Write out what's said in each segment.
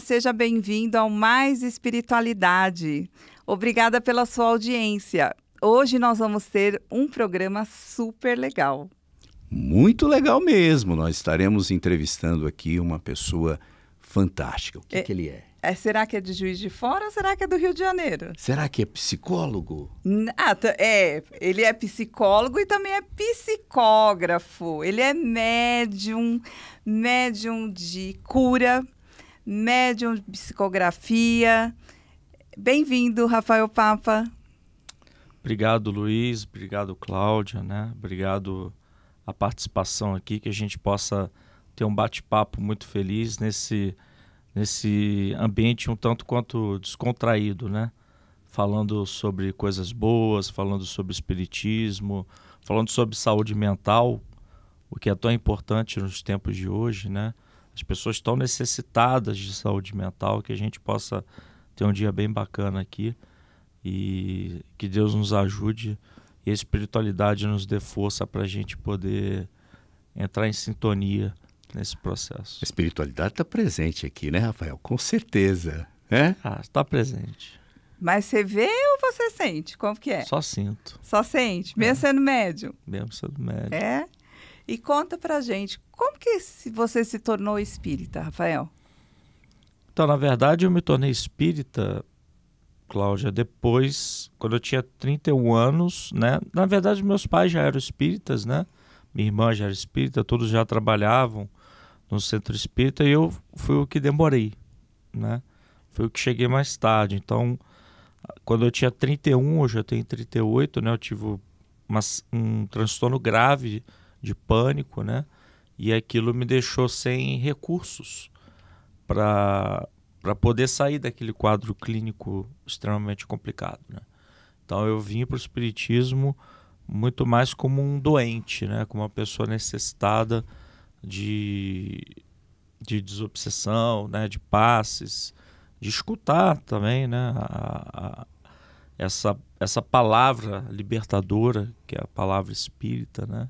seja bem-vindo ao Mais Espiritualidade. Obrigada pela sua audiência. Hoje nós vamos ter um programa super legal. Muito legal mesmo. Nós estaremos entrevistando aqui uma pessoa fantástica. O que, é, que ele é? é? Será que é de Juiz de Fora ou será que é do Rio de Janeiro? Será que é psicólogo? Ah, é, ele é psicólogo e também é psicógrafo. Ele é médium, médium de cura, médium, psicografia. Bem-vindo, Rafael Papa. Obrigado, Luiz. Obrigado, Cláudia. Né? Obrigado a participação aqui, que a gente possa ter um bate-papo muito feliz nesse, nesse ambiente um tanto quanto descontraído, né? Falando sobre coisas boas, falando sobre espiritismo, falando sobre saúde mental, o que é tão importante nos tempos de hoje, né? as pessoas estão necessitadas de saúde mental, que a gente possa ter um dia bem bacana aqui e que Deus nos ajude e a espiritualidade nos dê força para a gente poder entrar em sintonia nesse processo. A espiritualidade está presente aqui, né, Rafael? Com certeza. Né? Ah, está presente. Mas você vê ou você sente? Como que é? Só sinto. Só sente? Mesmo é. sendo médio. Mesmo sendo médio. É? E conta pra gente, como que você se tornou espírita, Rafael? Então, na verdade, eu me tornei espírita, Cláudia, depois, quando eu tinha 31 anos, né? Na verdade, meus pais já eram espíritas, né? Minha irmã já era espírita, todos já trabalhavam no centro espírita e eu fui o que demorei, né? Foi o que cheguei mais tarde. Então, quando eu tinha 31, hoje eu tenho 38, né? Eu tive uma, um transtorno grave de pânico, né? E aquilo me deixou sem recursos para poder sair daquele quadro clínico extremamente complicado, né? Então eu vim para o espiritismo muito mais como um doente, né? Como uma pessoa necessitada de, de desobsessão, né? De passes, de escutar também, né? A, a, essa, essa palavra libertadora, que é a palavra espírita, né?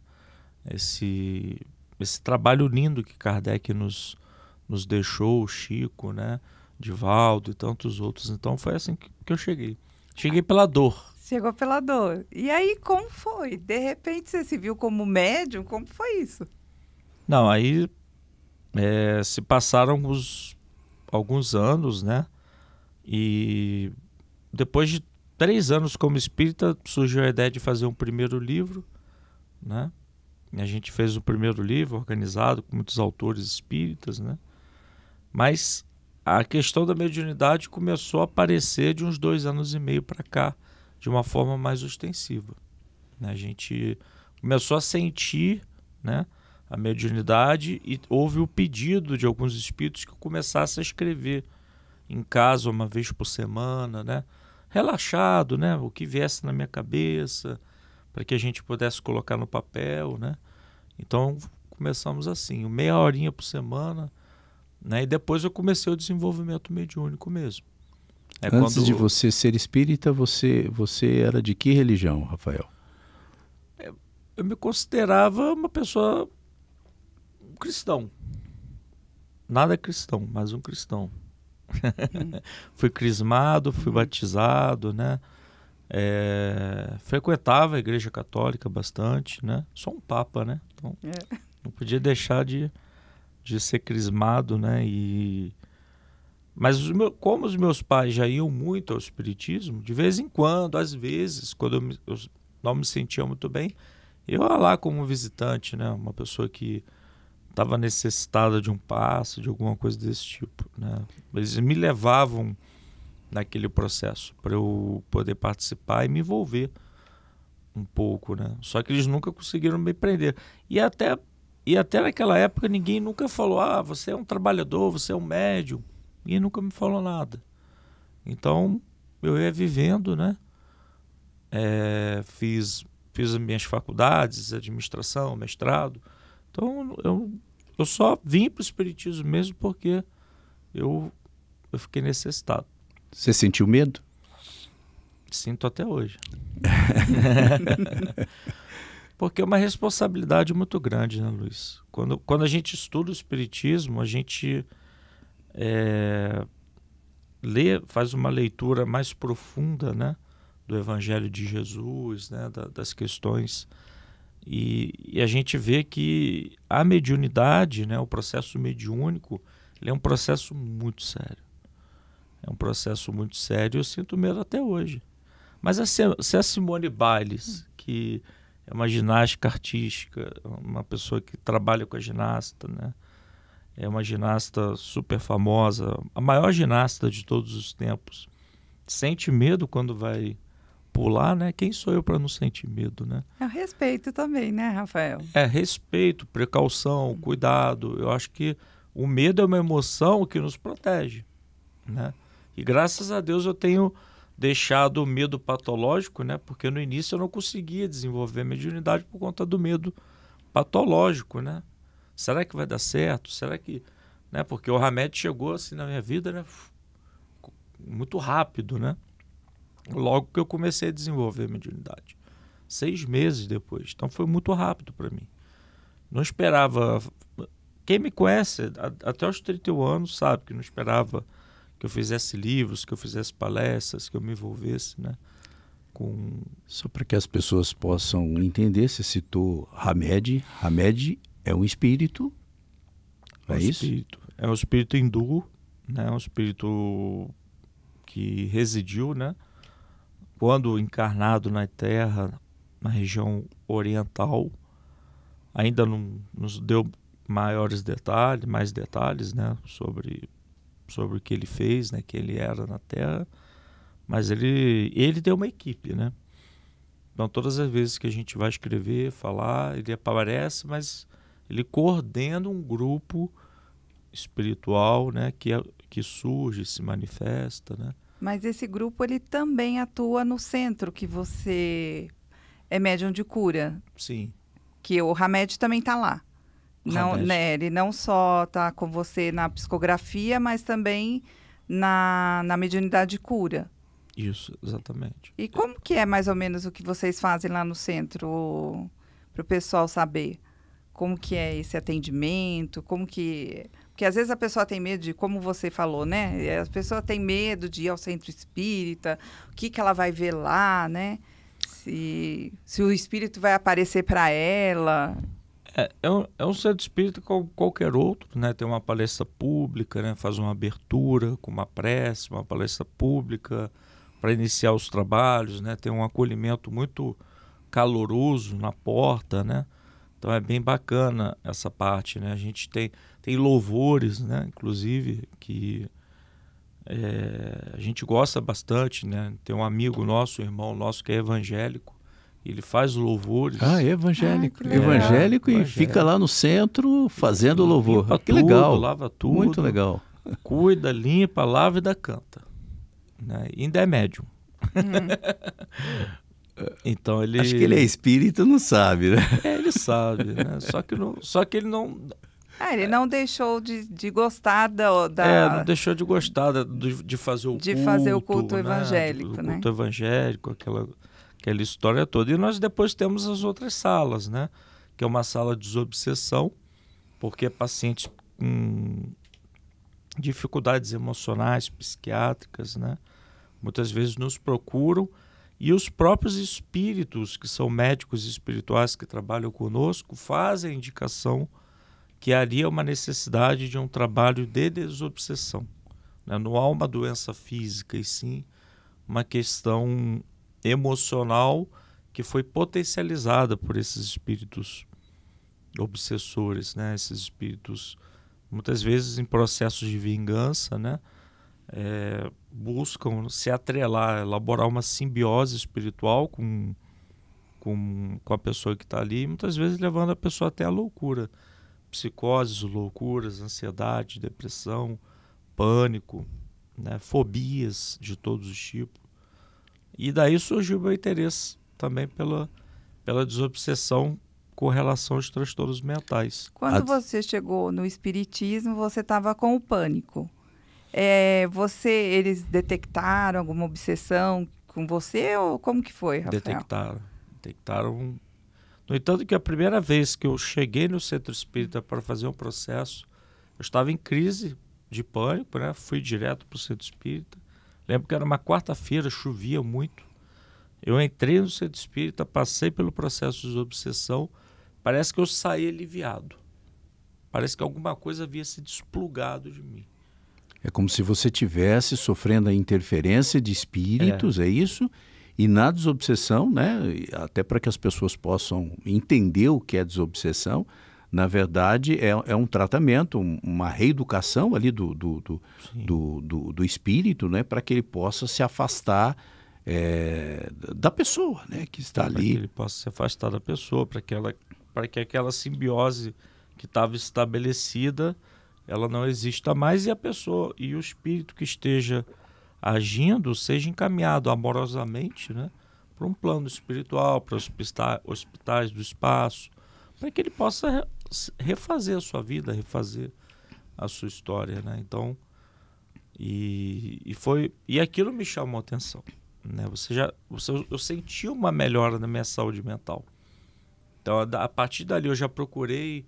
esse, esse trabalho lindo que Kardec nos, nos deixou, Chico, né? Divaldo e tantos outros. Então foi assim que, que eu cheguei. Cheguei pela dor. Chegou pela dor. E aí, como foi? De repente você se viu como médium? Como foi isso? Não, aí é, se passaram os, alguns anos, né? E depois de três anos como espírita, surgiu a ideia de fazer um primeiro livro, né? A gente fez o primeiro livro organizado com muitos autores espíritas, né? Mas a questão da mediunidade começou a aparecer de uns dois anos e meio para cá, de uma forma mais ostensiva. Né? A gente começou a sentir né, a mediunidade e houve o pedido de alguns espíritos que começassem a escrever em casa uma vez por semana, né? relaxado, né? o que viesse na minha cabeça, para que a gente pudesse colocar no papel, né? Então começamos assim, meia horinha por semana, né? E depois eu comecei o desenvolvimento mediúnico mesmo. É Antes quando... de você ser espírita, você você era de que religião, Rafael? É, eu me considerava uma pessoa um cristão. Nada é cristão, mas um cristão. Hum. fui crismado, fui uhum. batizado, né? É, frequentava a igreja católica bastante, né? Sou um papa, né? Então, é. não podia deixar de, de ser crismado, né? E... Mas os meus, como os meus pais já iam muito ao espiritismo, de vez em quando, às vezes, quando eu, me, eu não me sentia muito bem, eu ia lá como visitante, né? Uma pessoa que estava necessitada de um passo, de alguma coisa desse tipo, né? Eles me levavam naquele processo, para eu poder participar e me envolver um pouco, né? Só que eles nunca conseguiram me prender. E até e até naquela época ninguém nunca falou: "Ah, você é um trabalhador, você é um médium". E nunca me falou nada. Então, eu ia vivendo, né? É, fiz fiz as minhas faculdades, administração, mestrado. Então, eu eu só vim para o espiritismo mesmo porque eu eu fiquei necessitado. Você sentiu medo? Sinto até hoje. Porque é uma responsabilidade muito grande, né, Luiz? Quando, quando a gente estuda o Espiritismo, a gente é, lê, faz uma leitura mais profunda né, do Evangelho de Jesus, né, da, das questões. E, e, a gente vê que a mediunidade, né, o processo mediúnico, é um processo muito sério. É um processo muito sério. Eu sinto medo até hoje. Mas se a Simone Biles, que é uma ginástica artística, uma pessoa que trabalha com a ginasta, né? É uma ginasta super famosa, a maior ginasta de todos os tempos. Sente medo quando vai pular, né? Quem sou eu para não sentir medo, né? É respeito também, né, Rafael? É respeito, precaução, cuidado. Eu acho que o medo é uma emoção que nos protege, né? E graças a Deus eu tenho deixado o medo patológico, né? Porque no início eu não conseguia desenvolver mediunidade por conta do medo patológico, né? Será que vai dar certo? Será que, né? Porque o remédio chegou assim na minha vida, né? Muito rápido, né? Logo que eu comecei a desenvolver mediunidade, seis meses depois. Então foi muito rápido para mim. Não esperava. Quem me conhece até os 31 anos sabe que não esperava eu fizesse livros, que eu fizesse palestras, que eu me envolvesse, né? Com... Só para que as pessoas possam entender, você citou Hamed. Hamed é um espírito, é, é um isso? Espírito. É um espírito hindu, né? Um espírito que residiu, né? Quando encarnado na Terra, na região oriental, ainda não nos deu maiores detalhes, mais detalhes, né? Sobre sobre o que ele fez, né, que ele era na Terra, mas ele ele deu uma equipe, né? Então todas as vezes que a gente vai escrever, falar, ele aparece, mas ele coordena um grupo espiritual, né, que é, que surge, se manifesta, né? Mas esse grupo ele também atua no centro que você é médium de cura. Sim. Que o Hamed também está lá. Não, Radete. Né, ele não só está com você na psicografia, mas também na, na mediunidade cura. Isso, exatamente. E como que é mais ou menos o que vocês fazem lá no centro, para o pessoal saber? Como que é esse atendimento? Como que... Porque às vezes a pessoa tem medo de, como você falou, né? Eh, a pessoa tem medo de ir ao centro espírita, o que, que ela vai ver lá, né? Se, se o espírito vai aparecer para ela. É, é, um, é um centro espírita como qualquer outro, né? Tem uma palestra pública, né? faz uma abertura com uma prece, uma palestra pública para iniciar os trabalhos, né? Tem um acolhimento muito caloroso na porta, né? Então é bem bacana essa parte, né? A gente tem, tem louvores, né? Inclusive que é, a gente gosta bastante, né? Tem um amigo nosso, um irmão nosso que é evangélico ele faz louvores. Ah, evangélico. Ah, evangélico é, e evangélico. fica lá no centro fazendo limpa louvor. Limpa que tudo, legal. Lava tudo. Muito legal. Cuida, limpa, lava e dá canta. Né? E ainda é médium. Hum. então ele. Acho que ele é espírita, não sabe, né? É, ele sabe, né? Só que, não, só que ele não. Ah, ele não deixou de, de gostar da, da... É, não deixou de gostar de, de fazer o de culto. De fazer o culto né? evangélico, o né? culto evangélico, aquela aquela história toda. E nós depois temos as outras salas, né? Que é uma sala de desobsessão, porque pacientes com dificuldades emocionais, psiquiátricas, né? Muitas vezes nos procuram e os próprios espíritos, que são médicos espirituais que trabalham conosco, fazem a indicação que haria é uma necessidade de um trabalho de desobsessão. Né? Não há uma doença física, e sim uma questão emocional que foi potencializada por esses espíritos obsessores, né? Esses espíritos muitas vezes em processos de vingança, né? É, buscam se atrelar, elaborar uma simbiose espiritual com, com, com a pessoa que está ali, muitas vezes levando a pessoa até a loucura. Psicoses, loucuras, ansiedade, depressão, pânico, né? fobias de todos os tipos. E daí surgiu meu interesse também pela, pela desobsessão com relação aos transtornos mentais. Quando A... você chegou no espiritismo, você estava com o pânico. É, você, eles detectaram alguma obsessão com você ou como que foi, Rafael? Detectaram, detectaram. No entanto, que a primeira vez que eu cheguei no centro espírita para fazer um processo, eu estava em crise de pânico, né? Fui direto para o centro espírita Lembro que era uma quarta-feira, chovia muito. Eu entrei no centro espírita, passei pelo processo de obsessão. Parece que eu saí aliviado. Parece que alguma coisa havia se desplugado de mim. É como se você tivesse sofrendo a interferência de espíritos, é, é isso? E na desobsessão, né? Até para que as pessoas possam entender o que é desobsessão, na verdade, é, é um tratamento, uma reeducação ali do, do, do, do, do, do espírito, né? Para que ele possa se afastar é, da pessoa, né? Que está pra ali. Para que ele possa se afastar da pessoa, para que, ela, que aquela simbiose que estava estabelecida, ela não exista mais e a pessoa e o espírito que esteja agindo seja encaminhado amorosamente, né? Para um plano espiritual, para hospitais, hospitais do espaço, para que ele possa refazer a sua vida, refazer a sua história, né? Então, e, e foi e aquilo me chamou a atenção, né? Você já você, eu senti uma melhora na minha saúde mental. Então, a, a partir dali eu já procurei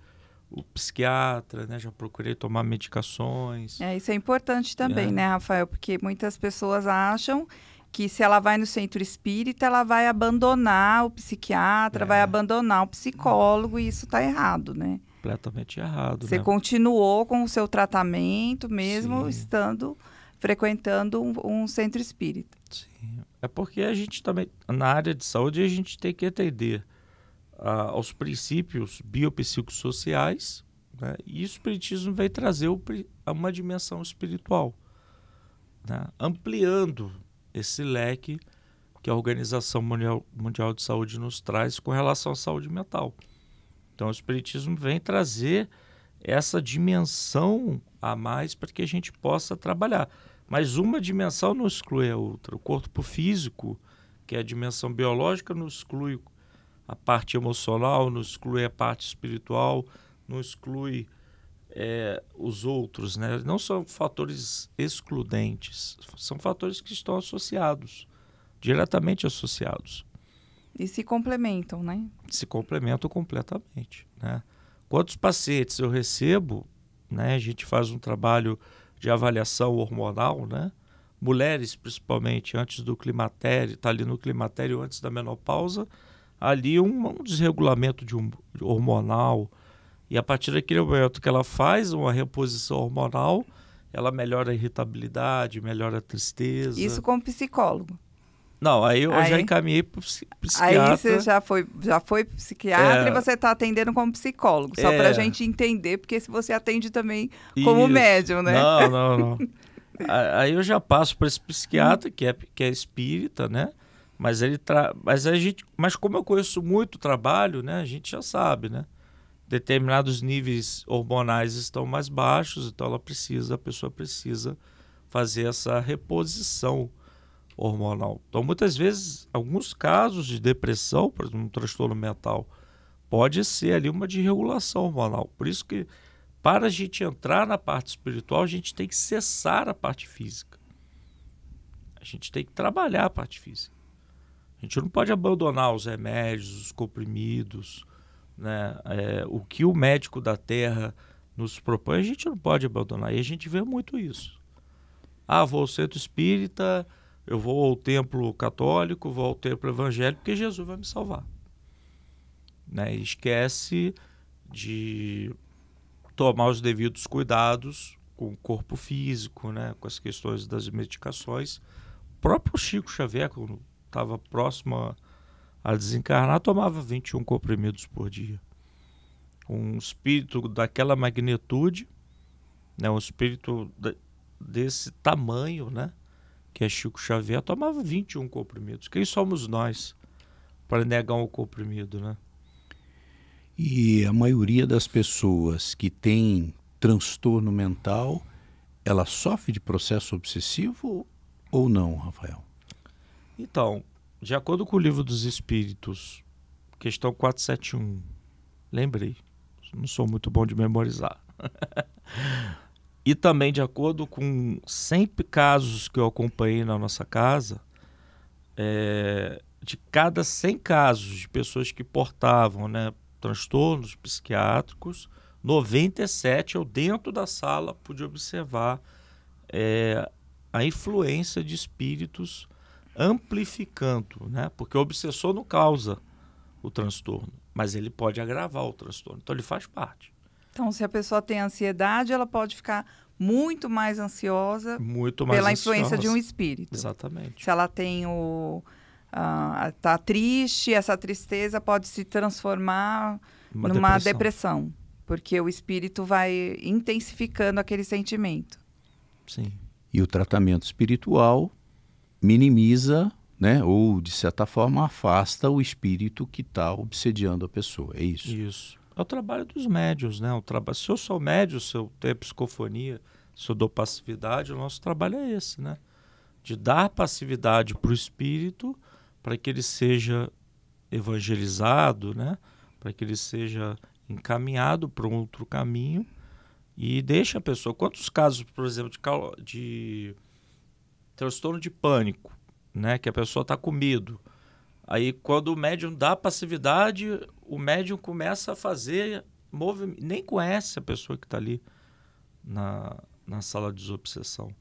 o psiquiatra, né? Já procurei tomar medicações. É, isso é importante também, é. né, Rafael? Porque muitas pessoas acham que se ela vai no centro espírita, ela vai abandonar o psiquiatra, é. vai abandonar o psicólogo, e isso está errado, né? Completamente errado. Você né? continuou com o seu tratamento, mesmo Sim. estando frequentando um, um, centro espírita. Sim. É porque a gente também, na área de saúde, a gente tem que atender uh, aos princípios biopsicossociais, né? e o espiritismo vai trazer o, uma dimensão espiritual, né? ampliando esse leque que a Organização Mundial, Mundial de Saúde nos traz com relação à saúde mental. Então, o Espiritismo vem trazer essa dimensão a mais para que a gente possa trabalhar. Mas uma dimensão não exclui a outra. O corpo físico, que é a dimensão biológica, não exclui a parte emocional, não exclui a parte espiritual, não exclui é, os outros, né? não são fatores excludentes, são fatores que estão associados, diretamente associados. E se complementam, né? Se complementam completamente, né? Quantos pacientes eu recebo, né? A gente faz um trabalho de avaliação hormonal, né? Mulheres, principalmente, antes do climatério, está ali no climatério antes da menopausa, ali um, um desregulamento de um, hormonal, e a partir daquele momento que ela faz uma reposição hormonal, ela melhora a irritabilidade, melhora a tristeza. Isso com o psicólogo. Não, aí eu aí, já encaminhei para psiquiatra. Aí você já foi, já foi psiquiatra é, e você está atendendo como psicólogo, só é, para a gente entender, porque se você atende também como isso, médium, né? Não, não, não. aí eu já passo para esse psiquiatra que é que é espírita, né? Mas ele tra... mas a gente, mas como eu conheço muito o trabalho, né? A gente já sabe, né? determinados níveis hormonais estão mais baixos, então ela precisa, a pessoa precisa fazer essa reposição hormonal. Então, muitas vezes, alguns casos de depressão, por exemplo, um transtorno mental, pode ser ali uma desregulação hormonal. Por isso que, para a gente entrar na parte espiritual, a gente tem que cessar a parte física. A gente tem que trabalhar a parte física. A gente não pode abandonar os remédios, os comprimidos, né, é, o que o médico da terra nos propõe, a gente não pode abandonar. E a gente vê muito isso. Ah, vou ao centro espírita, eu vou ao templo católico, vou ao templo evangélico, porque Jesus vai me salvar. Né? Esquece de tomar os devidos cuidados com o corpo físico, né? com as questões das medicações. O próprio Chico Xavier, quando estava próximo a a desencarnar, tomava 21 comprimidos por dia. Um espírito daquela magnitude, né, um espírito desse tamanho, né, que é Chico Xavier, tomava 21 comprimidos. Quem somos nós para negar um comprimido, né? E a maioria das pessoas que tem transtorno mental, ela sofre de processo obsessivo ou não, Rafael? Então, de acordo com o livro dos Espíritos, questão 471. Lembrei. Não sou muito bom de memorizar. e também, de acordo com 100 casos que eu acompanhei na nossa casa, é, de cada 100 casos de pessoas que portavam né, transtornos psiquiátricos, 97 eu, dentro da sala, pude observar é, a influência de espíritos amplificando, né? Porque o obsessor não causa o transtorno, mas ele pode agravar o transtorno. Então ele faz parte. Então, se a pessoa tem ansiedade, ela pode ficar muito mais ansiosa muito mais pela ansiosa. influência de um espírito. Exatamente. Se ela tem o está ah, triste, essa tristeza pode se transformar Uma numa depressão. depressão. porque o espírito vai intensificando aquele sentimento. Sim. E o tratamento espiritual minimiza, né, ou de certa forma afasta o espírito que está obsediando a pessoa. É isso. Isso. É o trabalho dos médios, né? O trabalho. Se eu sou médio, se eu tenho psicofonia, se eu dou passividade, o nosso trabalho é esse, né? De dar passividade para o espírito para que ele seja evangelizado, né? Para que ele seja encaminhado para outro caminho e deixa a pessoa. Quantos casos, por exemplo, de, transtorno de pânico, né? Que a pessoa está com medo. Aí, quando o médium dá passividade, o médium começa a fazer movimento. Nem conhece a pessoa que está ali na, na sala de desobsessão.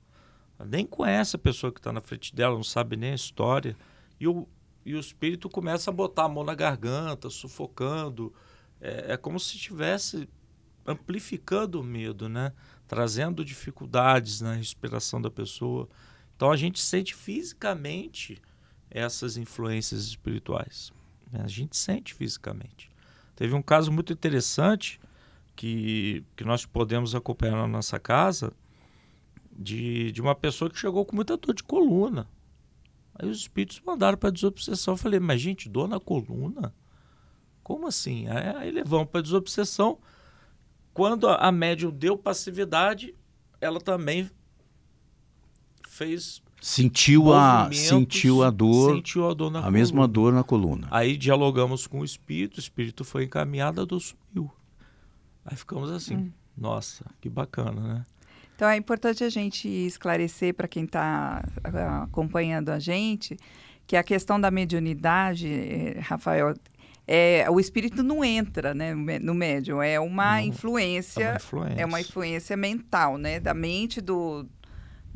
Nem conhece a pessoa que está na frente dela, não sabe nem a história. E o, e o espírito começa a botar a mão na garganta, sufocando. É, é como se estivesse amplificando o medo, né? trazendo dificuldades na respiração da pessoa. Então a gente sente fisicamente essas influências espirituais. Né? A gente sente fisicamente. Teve um caso muito interessante que, que nós podemos acompanhar na nossa casa de, de uma pessoa que chegou com muita dor de coluna. Aí os espíritos mandaram para desobsessão. Eu falei, mas gente, dor na coluna? Como assim? Aí levamos para desobsessão. Quando a, a médium deu passividade, ela também fez sentiu a sentiu a dor sentiu a dor na a coluna. mesma dor na coluna aí dialogamos com o espírito o espírito foi encaminhado a dor sumiu aí ficamos assim hum. nossa que bacana né então é importante a gente esclarecer para quem está acompanhando a gente que a questão da mediunidade eh, Rafael é, o espírito não entra né, no médium, é uma, não, influência, é uma influência, é uma influência mental, né, da mente do,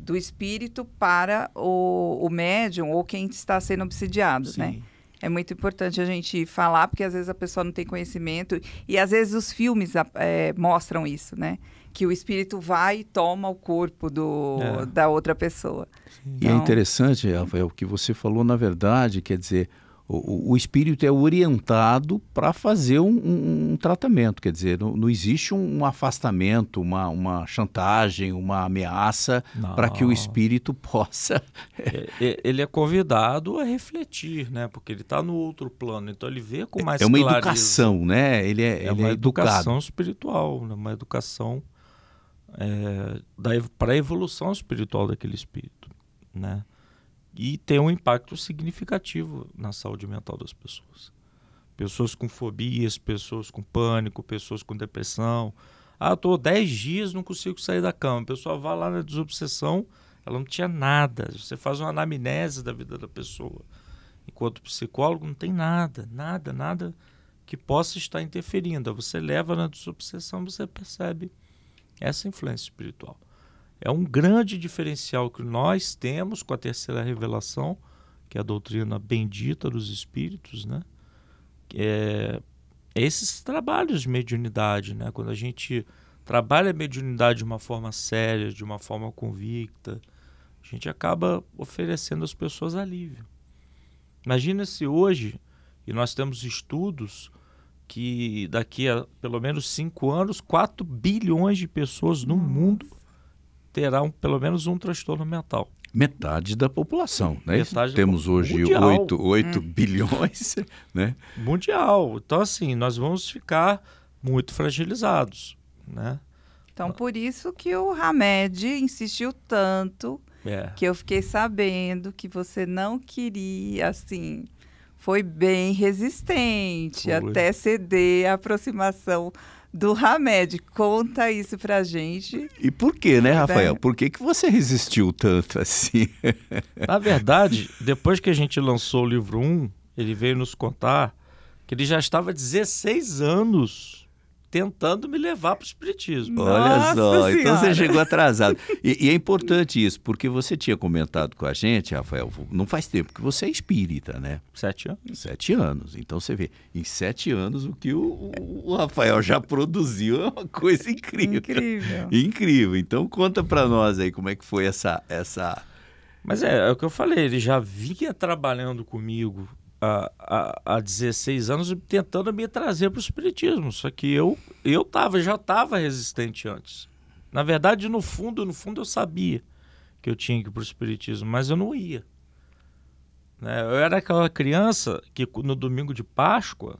do espírito para o, o médium ou quem está sendo obsidiado, né? Sim. né? É muito importante a gente falar, porque às vezes a pessoa não tem conhecimento e às vezes os filmes é, mostram isso, né? Que o espírito vai e toma o corpo do, é. da outra pessoa. Então... E é então interessante, Rafael, o que você falou, na verdade, quer dizer, o, o espírito é orientado para fazer um, um, um, tratamento, quer dizer, não, não existe um, um, afastamento, uma, uma chantagem, uma ameaça para que o espírito possa. É, é, é, ele é convidado a refletir, né? Porque ele está no outro plano, então ele vê com mais É uma clareza. educação, né? Ele é, é ele uma é educação espiritual, né? uma educação é, para a evolução espiritual daquele espírito, né? e tem um impacto significativo na saúde mental das pessoas. Pessoas com fobias, pessoas com pânico, pessoas com depressão. Ah, tô 10 dias, não consigo sair da cama. A pessoa vai lá na desobsessão, ela não tinha nada. Você faz uma anamnese da vida da pessoa. Enquanto psicólogo, não tem nada, nada, nada que possa estar interferindo. Você leva na desobsessão, você percebe essa influência espiritual é um grande diferencial que nós temos com a terceira revelação, que é a doutrina bendita dos espíritos, né? É, é, esses trabalhos de mediunidade, né? Quando a gente trabalha a mediunidade de uma forma séria, de uma forma convicta, a gente acaba oferecendo às pessoas alívio. Imagina se hoje, e nós temos estudos que daqui a pelo menos cinco anos, 4 bilhões de pessoas no mundo terá um, pelo menos um transtorno mental. Metade da população, né? Metade Temos hoje mundial. 8, 8 hum. bilhões, né? Mundial. Então, assim, nós vamos ficar muito fragilizados, né? Então, por isso que o Hamed insistiu tanto, é. que eu fiquei sabendo que você não queria, assim, foi bem resistente até ceder a aproximação do Hamed. Conta isso pra gente. E por que, né, Rafael? Por que, que você resistiu tanto assim? Na verdade, depois que a gente lançou o livro 1, ele veio nos contar que ele já estava 16 anos tentando me levar para o espiritismo. Olha Nossa só, senhora. então você chegou atrasado. E, e, é importante isso, porque você tinha comentado com a gente, Rafael, não faz tempo que você é espírita, né? Sete anos. Sete anos. Então você vê, em sete anos o que o, o Rafael já produziu é uma coisa incrível. Incrível. incrível. Então conta para nós aí como é que foi essa essa. Mas é, é o que eu falei, ele já vinha trabalhando comigo há, há 16 anos tentando me trazer para o espiritismo. Só que eu eu tava, já estava resistente antes. Na verdade, no fundo, no fundo eu sabia que eu tinha que ir para o espiritismo, mas eu não ia. Né? Eu era aquela criança que no domingo de Páscoa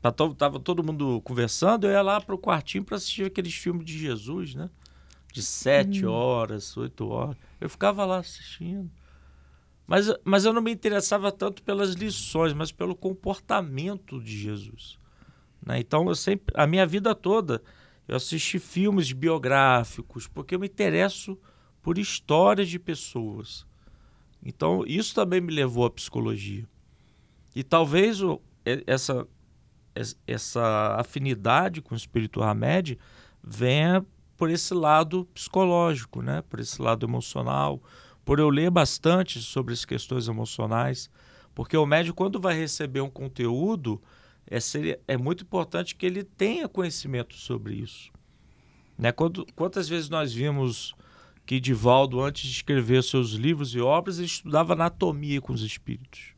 tá tava todo mundo conversando, eu ia lá para o quartinho para assistir aqueles filmes de Jesus, né? De sete hum. horas, oito horas. Eu ficava lá assistindo. Mas, mas eu não me interessava tanto pelas lições, mas pelo comportamento de Jesus. Né? Então, eu sempre, a minha vida toda, eu assisti filmes biográficos, porque eu me interesso por histórias de pessoas. Então, isso também me levou à psicologia. E talvez o, essa, essa afinidade com o espírito Hamed venha por esse lado psicológico, né? por esse lado emocional, por eu ler bastante sobre as questões emocionais, porque o médico, quando vai receber um conteúdo, é, é muito importante que ele tenha conhecimento sobre isso. Né? Quando, quantas vezes nós vimos que Divaldo, antes de escrever seus livros e obras, ele estudava anatomia com os espíritos.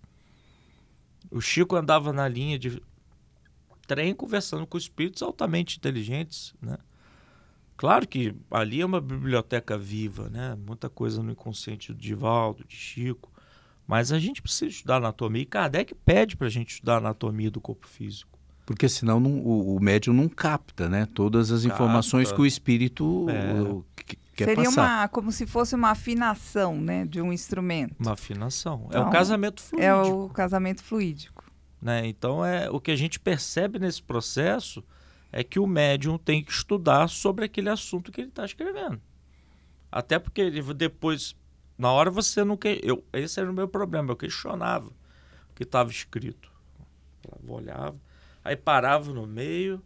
O Chico andava na linha de trem conversando com espíritos altamente inteligentes, né? Claro que ali é uma biblioteca viva, né? Muita coisa no inconsciente do Divaldo, de Chico. Mas a gente precisa estudar anatomia. E Kardec pede para a gente estudar anatomia do corpo físico. Porque senão não, o, o médium não capta, né? Todas as capta. informações que o espírito é. que, quer Seria passar. Seria como se fosse uma afinação, né? De um instrumento. Uma afinação. Então, é o então, casamento fluídico. É o casamento fluídico. Né? Então, é o que a gente percebe nesse processo é que o médium tem que estudar sobre aquele assunto que ele está escrevendo. Até porque ele depois, na hora você não que eu esse era o meu problema, eu questionava o que estava escrito, eu olhava, aí parava no meio,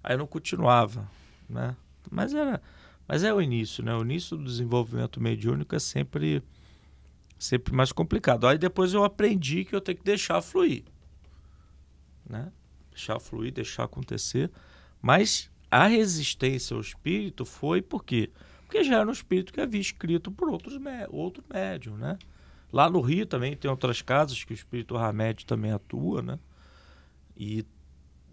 aí não continuava, né? Mas era, mas é o início, né? O início do desenvolvimento mediúnico é sempre sempre mais complicado. Aí depois eu aprendi que eu tenho que deixar fluir, né? Deixar fluir, deixar acontecer. Mas a resistência ao espírito foi por quê? Porque já era um espírito que havia escrito por outros mé outro médium, né? Lá no Rio também tem outras casas que o espírito Hamed também atua, né? E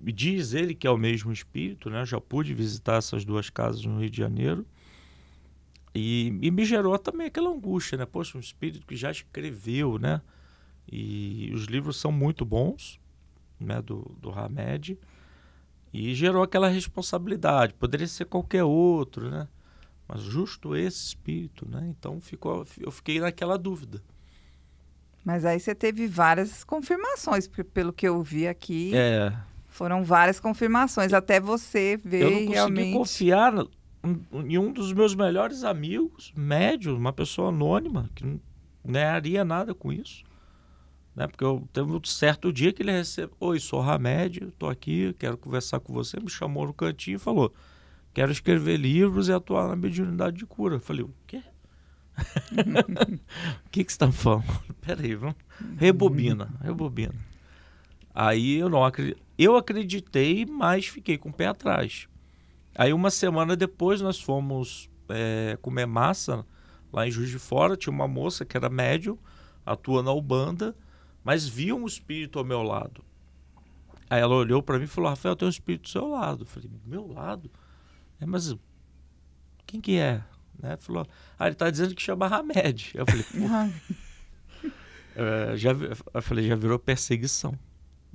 diz ele que é o mesmo espírito, né? Eu já pude visitar essas duas casas no Rio de Janeiro. E, e, me gerou também aquela angústia, né? Poxa, um espírito que já escreveu, né? E os livros são muito bons, né? Do, do Hamed. E gerou aquela responsabilidade. Poderia ser qualquer outro, né? Mas justo esse espírito, né? Então ficou, eu fiquei naquela dúvida. Mas aí você teve várias confirmações, pelo que eu vi aqui, é. foram várias confirmações, até você ver realmente... Eu não realmente... consegui confiar em um dos meus melhores amigos, médio, uma pessoa anônima, que não ganharia nada com isso. Né? Porque eu teve um certo dia que ele recebeu: Oi, sou Hamed, estou aqui, quero conversar com você. Me chamou no cantinho e falou: Quero escrever livros e atuar na mediunidade de cura. Eu falei: O quê? o que, que você está falando? Peraí, vamos. Rebobina, rebobina. Aí eu não acredito. Eu acreditei, mas fiquei com o pé atrás. Aí uma semana depois nós fomos é, comer massa lá em Juiz de Fora. Tinha uma moça que era médium, atua na Ubanda mas vi um espírito ao meu lado. Aí ela olhou para mim e falou: Rafael, tem um espírito do seu lado. Eu falei: do meu lado? É, mas quem que é? Né? Falou: Ah, ele está dizendo que chama Hamed. Eu falei: Pô. é, já, eu falei: já virou perseguição.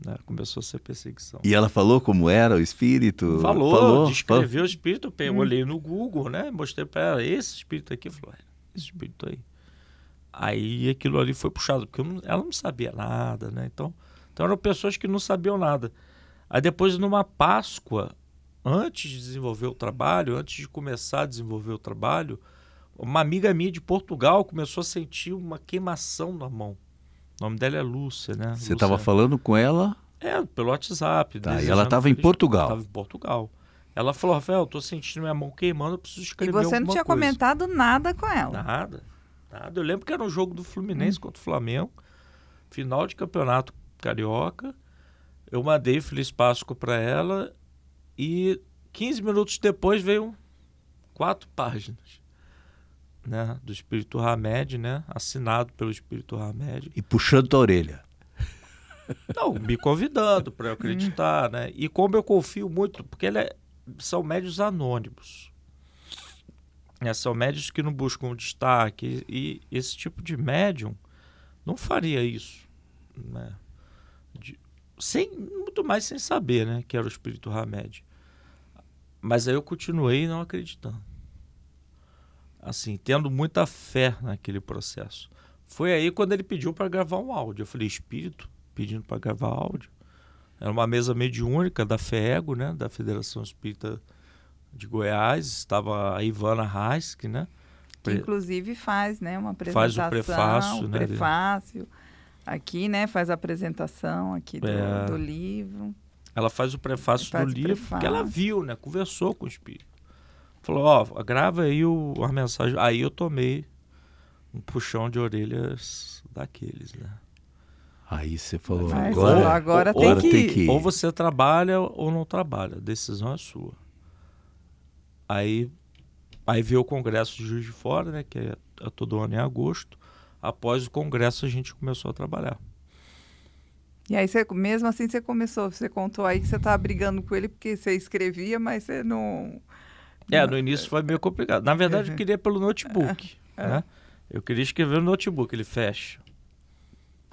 Né? Começou a ser perseguição. E ela falou como era o espírito? Falou, falou descreveu falou. o espírito. Eu hum. olhei no Google, né? mostrei para ela: esse espírito aqui. Falou: esse espírito aí. Aí aquilo ali foi puxado, porque não, ela não sabia nada, né? Então, então eram pessoas que não sabiam nada. Aí depois, numa Páscoa, antes de desenvolver o trabalho, antes de começar a desenvolver o trabalho, uma amiga minha de Portugal começou a sentir uma queimação na mão. O nome dela é Lúcia, né? Você estava falando com ela? É, pelo WhatsApp. Tá, e ela estava em Portugal? Estava em Portugal. Ela falou, Rafael, estou sentindo minha mão queimando, eu preciso escrever alguma coisa. E você não tinha coisa. comentado nada com ela? Nada. Nada. Eu lembro que era um jogo do Fluminense hum. contra o Flamengo, final de campeonato carioca. Eu mandei Feliz Páscoa para ela e 15 minutos depois veio quatro páginas. Né, do Espírito Hamed, né, assinado pelo Espírito Hamed. E puxando a orelha. Não, me convidando para eu acreditar, né? E como eu confio muito, porque ele é, são médios anônimos. É, são médios que não buscam destaque. E, esse tipo de médium não faria isso. Né? De, sem, muito mais sem saber né, que era o espírito Hamed. Mas aí eu continuei não acreditando. Assim, tendo muita fé naquele processo. Foi aí quando ele pediu para gravar um áudio. Eu falei, espírito, pedindo para gravar áudio. Era uma mesa mediúnica da Fego, né, da Federação Espírita de Goiás, estava a Ivana Heisk, né? Que inclusive faz, né, uma apresentação, faz o prefácio, o né, prefácio né? aqui, né, faz a apresentação aqui do, é... do livro. Ela faz o prefácio faz do o livro, prefácio. porque ela viu, né, conversou com o espírito. Falou, ó, oh, grava aí o, a mensagem. Aí eu tomei um puxão de orelhas daqueles, né? Aí você falou, Mas, agora, agora, agora tem, que tem, que ir. Ou você trabalha ou não trabalha, a decisão é sua. Aí, aí veio o congresso de Juiz de Fora, né, que é, é todo ano em é agosto. Após o congresso, a gente começou a trabalhar. E aí, você, mesmo assim, você começou, você contou aí que você estava brigando com ele porque você escrevia, mas você não... É, no início foi meio complicado. Na verdade, eu uhum. queria pelo notebook, é, é. né? Eu queria escrever no notebook, ele fecha.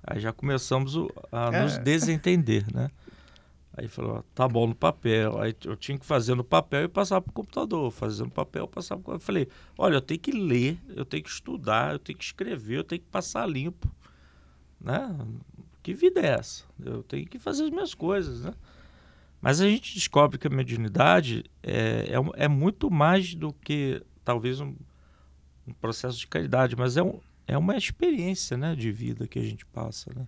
Aí já começamos a é. nos desentender, né? Aí falou, tá bom no papel. Aí eu tinha que fazer no papel e passar para o computador. Fazendo papel, passar para Eu falei, olha, eu tenho que ler, eu tenho que estudar, eu tenho que escrever, eu tenho que passar limpo. Né? Que vida é essa? Eu tenho que fazer as minhas coisas, né? Mas a gente descobre que a mediunidade é, é, é muito mais do que talvez um, um processo de caridade, mas é, um, é uma experiência né, de vida que a gente passa, né?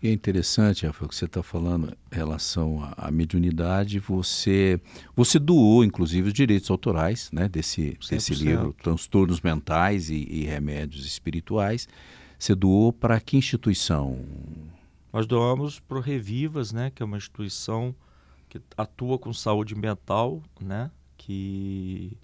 E é interessante, Rafa, o que você está falando em relação à, à mediunidade. Você, você doou, inclusive, os direitos autorais né, desse, desse livro, Transtornos Mentais e, e Remédios Espirituais. Você doou para que instituição? Nós doamos para o Revivas, né, que é uma instituição que atua com saúde mental, né, que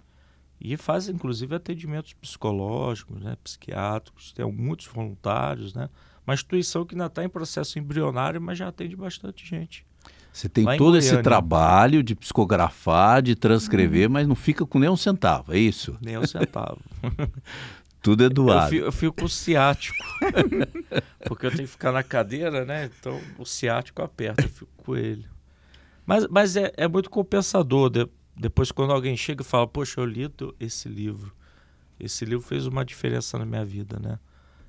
e faz inclusive atendimentos psicológicos, né, psiquiátricos, tem muitos voluntários, né? Uma instituição que ainda está em processo embrionário, mas já atende bastante gente. Você tem todo Goiânia. esse trabalho de psicografar, de transcrever, hum. mas não fica com nem um centavo, é isso? Nem um centavo. Tudo é doado. Eu fico, eu fico ciático, porque eu tenho que ficar na cadeira, né? Então o ciático aperta, eu fico com ele. Mas, mas é, é muito compensador. De, depois, quando alguém chega e fala, poxa, eu li esse livro. Esse livro fez uma diferença na minha vida, né?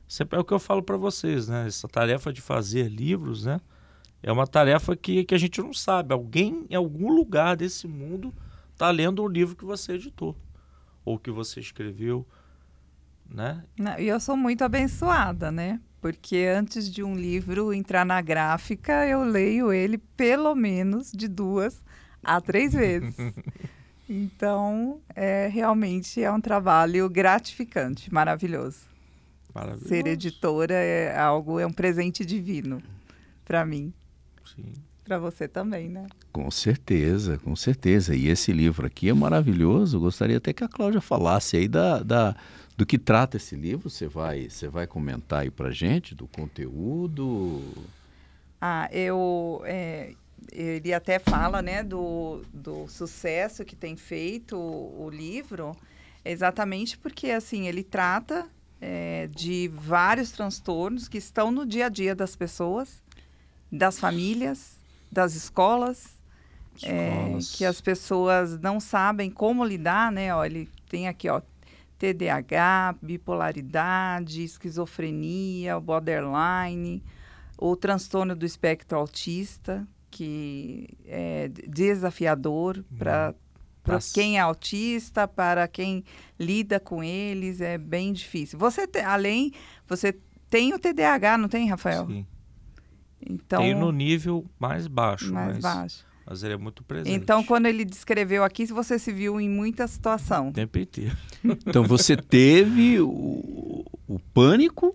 Sempre é, é o que eu falo para vocês, né? Essa tarefa de fazer livros, né? É uma tarefa que, que a gente não sabe. Alguém em algum lugar desse mundo está lendo o livro que você editou ou que você escreveu, né? E eu sou muito abençoada, né? Porque antes de um livro entrar na gráfica, eu leio ele pelo menos de duas a três vezes. então, é, realmente é um trabalho gratificante, maravilhoso. Maravilha. Ser editora é algo, é um presente divino para mim. Sim. Para você também, né? Com certeza, com certeza. E esse livro aqui é maravilhoso. Gostaria até que a Cláudia falasse aí da, da do que trata esse livro. Você vai, você vai comentar aí para gente do conteúdo. Ah, eu é, ele até fala, né, do, do sucesso que tem feito o, o livro, exatamente porque assim ele trata é, de vários transtornos que estão no dia a dia das pessoas, das famílias, das escolas, é, escolas. É, que as pessoas não sabem como lidar, né? Ó, ele tem aqui, ó, TDAH, bipolaridade, esquizofrenia, borderline, o transtorno do espectro autista, que é desafiador hum. para para quem é autista, para quem lida com eles, é bem difícil. Você te, além, você tem o TDAH, não tem, Rafael? Sim. Então, tem no nível mais baixo, mais mas, baixo. Mas ele é muito presente. Então, quando ele descreveu aqui, você se viu em muita situação. O tempo inteiro. então, você teve o, o pânico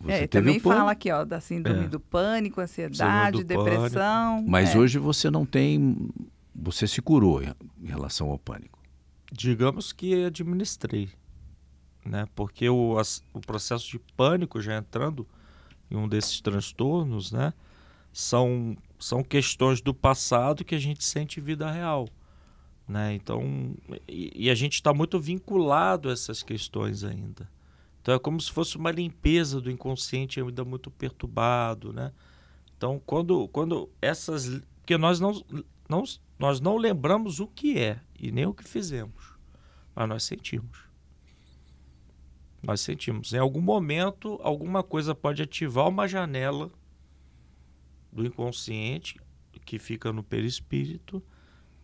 você é, também fala aqui, ó, da síndrome é. do pânico, ansiedade, do depressão. Pânico. Mas é. hoje você não tem você se curou em relação ao pânico? Digamos que administrei, né? Porque o, as, o processo de pânico já entrando em um desses transtornos, né? São, são questões do passado que a gente sente vida real, né? Então, e, e a gente está muito vinculado a essas questões ainda. Então é como se fosse uma limpeza do inconsciente ainda muito perturbado, né? Então quando quando essas porque nós não não, nós não lembramos o que é e nem o que fizemos, mas nós sentimos. Nós sentimos. Em algum momento, alguma coisa pode ativar uma janela do inconsciente que fica no perispírito,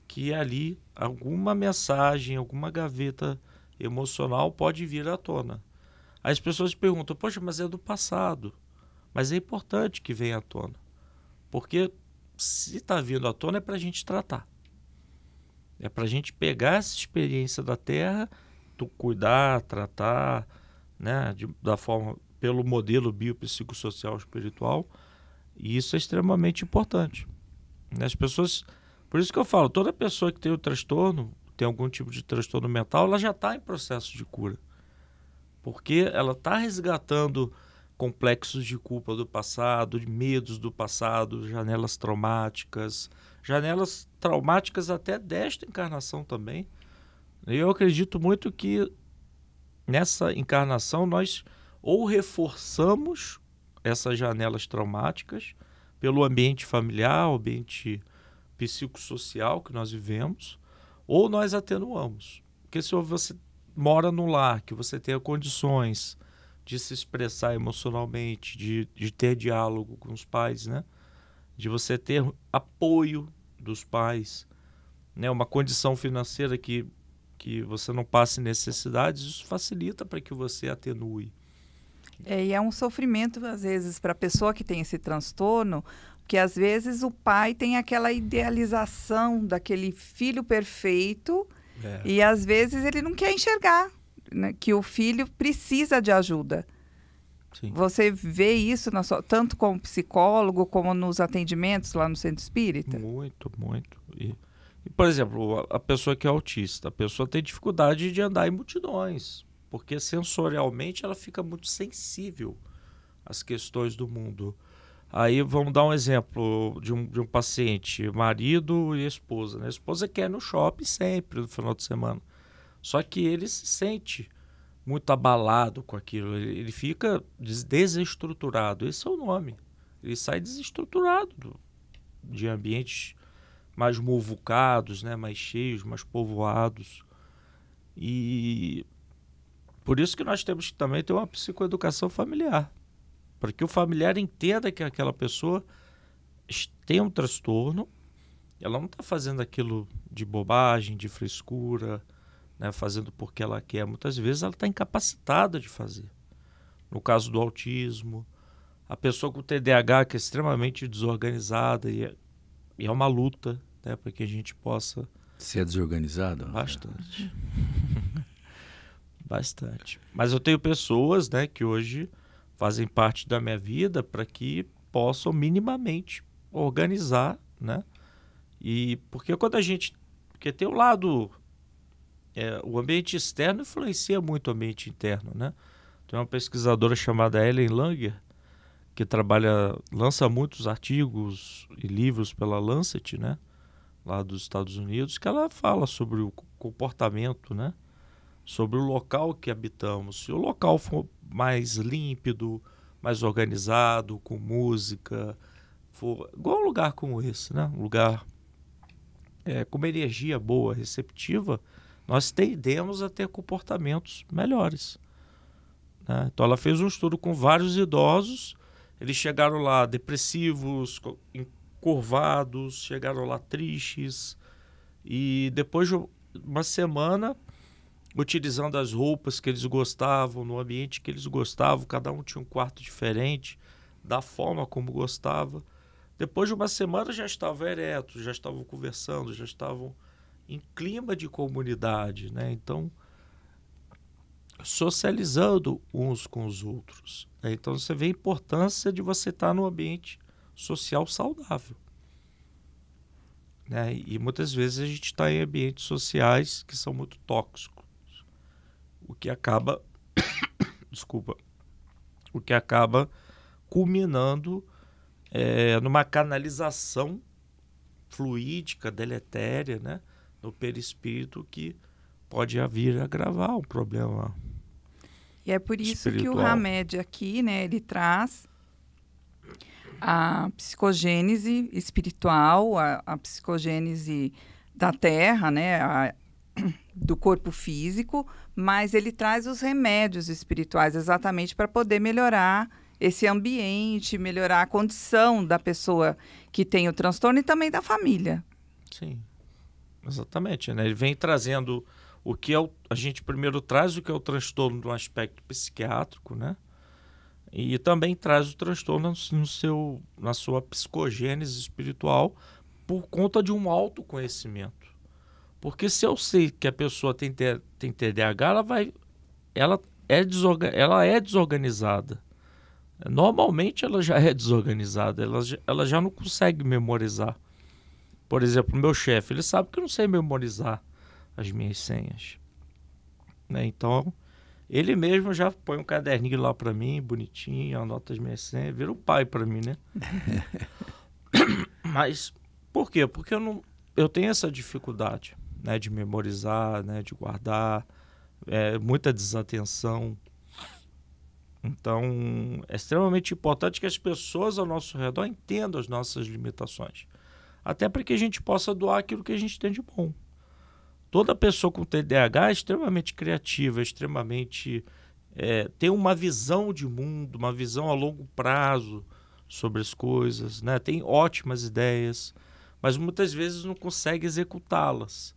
que ali alguma mensagem, alguma gaveta emocional pode vir à tona. As pessoas perguntam: "Poxa, mas é do passado". Mas é importante que venha à tona. Porque se está vindo à tona é para a gente tratar. É para a gente pegar essa experiência da terra, tu cuidar, tratar, né, de, da forma pelo modelo biopsicossocial espiritual, e isso é extremamente importante. Né? As pessoas, por isso que eu falo, toda pessoa que tem o transtorno, tem algum tipo de transtorno mental, ela já está em processo de cura, porque ela está resgatando complexos de culpa do passado, de medos do passado, janelas traumáticas, janelas traumáticas até desta encarnação também. Eu acredito muito que nessa encarnação nós ou reforçamos essas janelas traumáticas pelo ambiente familiar, ambiente psicossocial que nós vivemos, ou nós atenuamos. Porque se você mora num lar que você tenha condições de se expressar emocionalmente, de, de ter diálogo com os pais, né? De você ter apoio dos pais, né? Uma condição financeira que, que você não passe necessidades, isso facilita para que você atenue. É, e é um sofrimento, às vezes, para a pessoa que tem esse transtorno, que às vezes o pai tem aquela idealização daquele filho perfeito é. e às vezes ele não quer enxergar né, que o filho precisa de ajuda. Sim. Você vê isso sua, tanto como psicólogo como nos atendimentos lá no centro espírita? Muito, muito. E, e, por exemplo, a, pessoa que é autista, a pessoa tem dificuldade de andar em multidões, porque sensorialmente ela fica muito sensível às questões do mundo. Aí vamos dar um exemplo de um, de um paciente, marido e esposa. Né? A esposa quer ir no shopping sempre no final de semana. Só que ele se sente muito abalado com aquilo, ele, fica desestruturado. Esse é o nome. Ele sai desestruturado do, de ambientes mais movucados, né, mais cheios, mais povoados. E por isso que nós temos que também ter uma psicoeducação familiar, para que o familiar entenda que aquela pessoa tem um transtorno, ela não está fazendo aquilo de bobagem, de frescura, né, fazendo porque ela quer, muitas vezes ela está incapacitada de fazer. No caso do autismo, a pessoa com TDAH que é extremamente desorganizada e é, e é uma luta né, para que a gente possa. Ser é desorganizado? Bastante. Bastante. Mas eu tenho pessoas né, que hoje fazem parte da minha vida para que possam minimamente organizar, né? E porque quando a gente. Porque tem o lado é, o ambiente externo influencia muito o ambiente interno, né? Tem uma pesquisadora chamada Ellen Langer, que trabalha, lança muitos artigos e livros pela Lancet, né? Lá dos Estados Unidos, que ela fala sobre o comportamento, né? Sobre o local que habitamos. Se o local for mais límpido, mais organizado, com música, for igual um lugar como esse, né? Um lugar é, com uma energia boa, receptiva, nós tendemos a ter comportamentos melhores. Né? Então, ela fez um estudo com vários idosos, eles chegaram lá depressivos, curvados, chegaram lá tristes. E depois de uma semana, utilizando as roupas que eles gostavam, no ambiente que eles gostavam, cada um tinha um quarto diferente, da forma como gostava. Depois de uma semana já estavam eretos, já estavam conversando, já estavam em clima de comunidade, né? Então, socializando uns com os outros. Né? Então, você vê a importância de você estar no ambiente social saudável. Né? E muitas vezes a gente está em ambientes sociais que são muito tóxicos, o que acaba, desculpa, o que acaba culminando é, numa canalização fluídica, deletéria, né? no perispírito que pode vir agravar o problema. E é por isso espiritual. que o Hamed aqui, né, ele traz a psicogênese espiritual, a, a psicogênese da terra, né, a, do corpo físico, mas ele traz os remédios espirituais exatamente para poder melhorar esse ambiente, melhorar a condição da pessoa que tem o transtorno e também da família. Sim. Exatamente, né? Ele vem trazendo o que é o, a gente primeiro traz o que é o transtorno do aspecto psiquiátrico, né? E também traz o transtorno no seu, na sua psicogênese espiritual por conta de um autoconhecimento. Porque se eu sei que a pessoa tem, tem TDAH, ela vai ela é, desorga, ela é desorganizada. Normalmente ela já é desorganizada, ela, ela já não consegue memorizar. Por exemplo, meu chefe, ele sabe que eu não sei memorizar as minhas senhas. Né? Então, ele mesmo já põe um caderninho lá para mim, bonitinho, anota as minhas senhas, vira um pai para mim, né? Mas por quê? Porque eu não eu tenho essa dificuldade, né, de memorizar, né, de guardar, é, muita desatenção. Então, é extremamente importante que as pessoas ao nosso redor entendam as nossas limitações até para que a gente possa doar aquilo que a gente tem de bom. Toda pessoa com TDAH é extremamente criativa, é extremamente é, tem uma visão de mundo, uma visão a longo prazo sobre as coisas, né? Tem ótimas ideias, mas muitas vezes não consegue executá-las.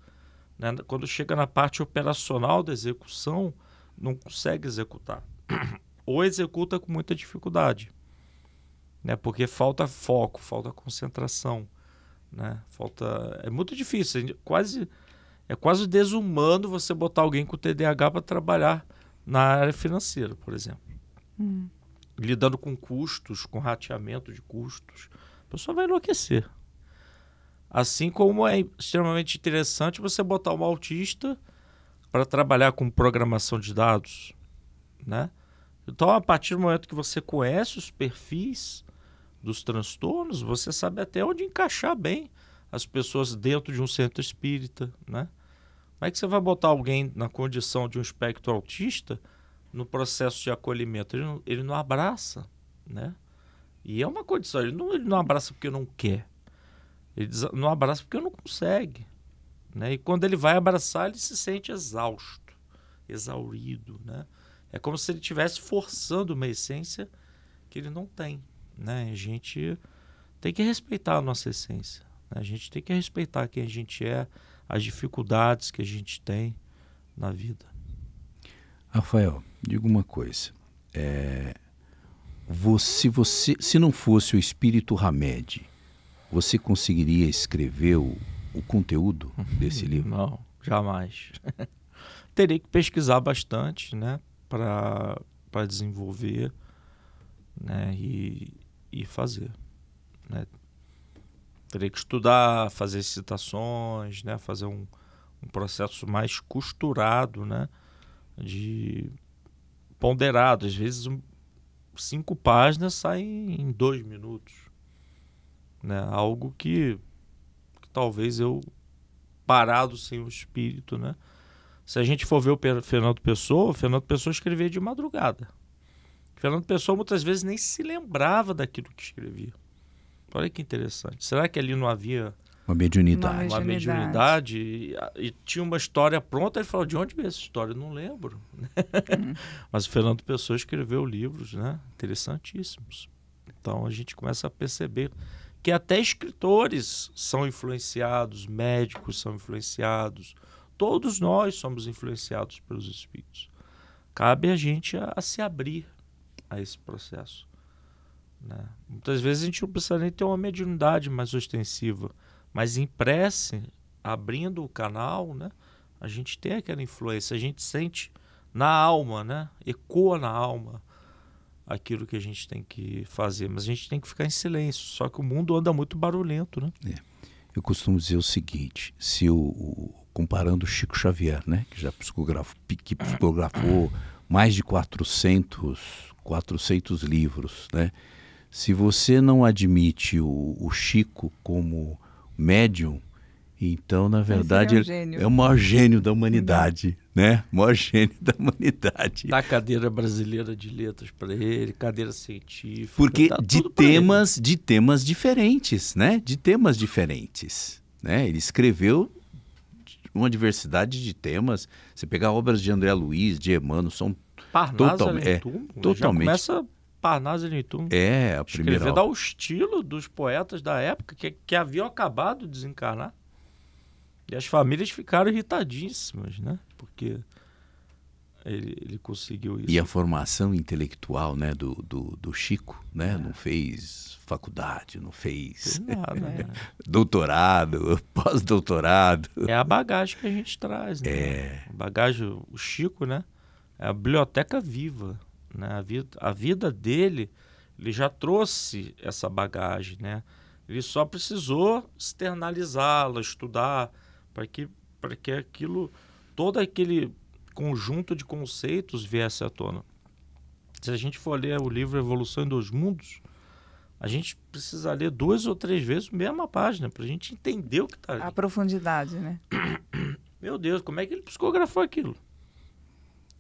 Né? Quando chega na parte operacional da execução, não consegue executar ou executa com muita dificuldade, né? Porque falta foco, falta concentração né? Falta é muito difícil, é quase é quase desumano você botar alguém com TDAH para trabalhar na área financeira, por exemplo. Hum. Lidando com custos, com rateamento de custos, a pessoa vai enlouquecer. Assim como é extremamente interessante você botar um autista para trabalhar com programação de dados, né? Então, a partir do momento que você conhece os perfis, dos transtornos, você sabe até onde encaixar bem as pessoas dentro de um centro espírita, né? Como é que você vai botar alguém na condição de um espectro autista no processo de acolhimento? Ele não, ele não abraça, né? E é uma condição, ele não, ele não abraça porque não quer, ele não abraça porque não consegue, né? E quando ele vai abraçar, ele se sente exausto, exaurido, né? É como se ele estivesse forçando uma essência que ele não tem. Né? A gente tem que respeitar a nossa essência. Né? A gente tem que respeitar quem a gente é, as dificuldades que a gente tem na vida. Rafael, diga uma coisa. É, você, você, se não fosse o espírito Hamed, você conseguiria escrever o, o conteúdo desse livro? Não, jamais. Teria que pesquisar bastante, né, para desenvolver, né, e, e fazer. Né? Teria que estudar, fazer citações, né? fazer um, um processo mais costurado, né? de ponderado. Às vezes, um, cinco páginas saem em dois minutos. Né? Algo que, que talvez eu, parado sem o espírito, né? se a gente for ver o Fernando Pessoa, o Fernando Pessoa escrevia de madrugada. Fernando Pessoa muitas vezes nem se lembrava daquilo que escrevia. Olha que interessante. Será que ali não havia uma mediunidade? Uma mediunidade. E, e tinha uma história pronta. Ele falou: de onde veio essa história? Eu não lembro. Hum. Mas o Fernando Pessoa escreveu livros, né? Interessantíssimos. Então a gente começa a perceber que até escritores são influenciados, médicos são influenciados, todos nós somos influenciados pelos espíritos. Cabe a gente a, a se abrir a esse processo. Né? Muitas vezes a gente não precisa nem ter uma mediunidade mais ostensiva, mas em prece, abrindo o canal, né, a gente tem aquela influência, a gente sente na alma, né, ecoa na alma aquilo que a gente tem que fazer, mas a gente tem que ficar em silêncio. Só que o mundo anda muito barulhento, né? É. Eu costumo dizer o seguinte: se o, o comparando o Chico Xavier, né, que já psicografou, que psicografou mais de 400, 400 livros, né? Se você não admite o, o Chico como médium, então, na verdade, ele é, um é o maior gênio da humanidade, né? O maior gênio da humanidade. Dá cadeira brasileira de letras para ele, cadeira científica. Porque tá de temas, de temas diferentes, né? De temas diferentes, né? Ele escreveu uma diversidade de temas. Você pegar obras de André Luiz, de Emmanuel, são Parnasa Total, é, totalmente. começa Parnasa Nitum. É, a primeira dar ao estilo dos poetas da época que, que haviam acabado de desencarnar. E as famílias ficaram irritadíssimas, né? Porque ele, ele conseguiu isso. E a formação intelectual né, do, do, do Chico, né? É. Não fez faculdade, não fez nada, né? doutorado, pós-doutorado. É a bagagem que a gente traz, né? É. bagagem, o Chico, né? É a biblioteca viva. Né? A, vida, a vida dele, ele já trouxe essa bagagem. Né? Ele só precisou externalizá-la, estudar, para que, para que aquilo, todo aquele conjunto de conceitos viesse à tona. Se a gente for ler o livro Evolução dos Mundos, a gente precisa ler duas ou três vezes a mesma página para a gente entender o que está ali. A profundidade, né? Meu Deus, como é que ele psicografou aquilo?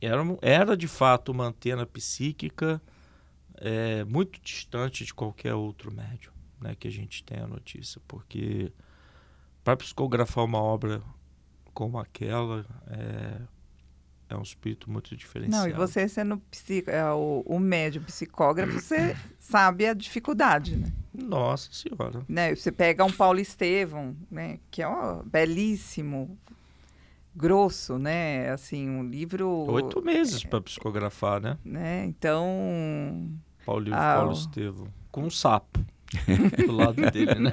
era, era de fato uma antena psíquica é, muito distante de qualquer outro médium né, que a gente tem a notícia, porque para psicografar uma obra como aquela é, é um espírito muito diferenciado. Não, e você sendo psico, é, o, o médium psicógrafo, você sabe a dificuldade, né? Nossa senhora. Né, você pega um Paulo Estevam, né, que é ó, belíssimo, grosso, né? Assim, um livro. Oito meses é, para psicografar, né? né? Então. Paulo, ah, Paulo Estevam. Com um sapo. do lado dele, né?